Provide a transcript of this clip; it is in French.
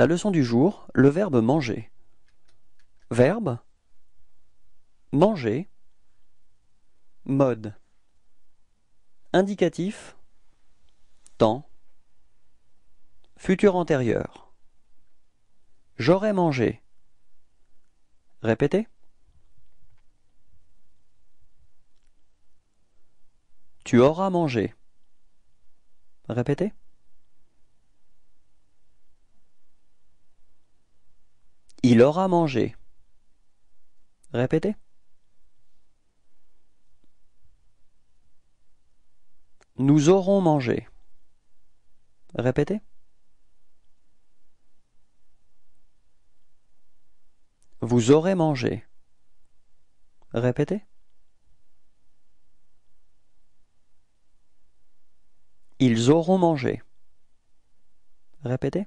La leçon du jour, le verbe manger. Verbe manger mode indicatif temps futur antérieur J'aurais mangé. Répétez. Tu auras mangé. Répétez. Il aura mangé. Répétez. Nous aurons mangé. Répétez. Vous aurez mangé. Répétez. Ils auront mangé. Répétez.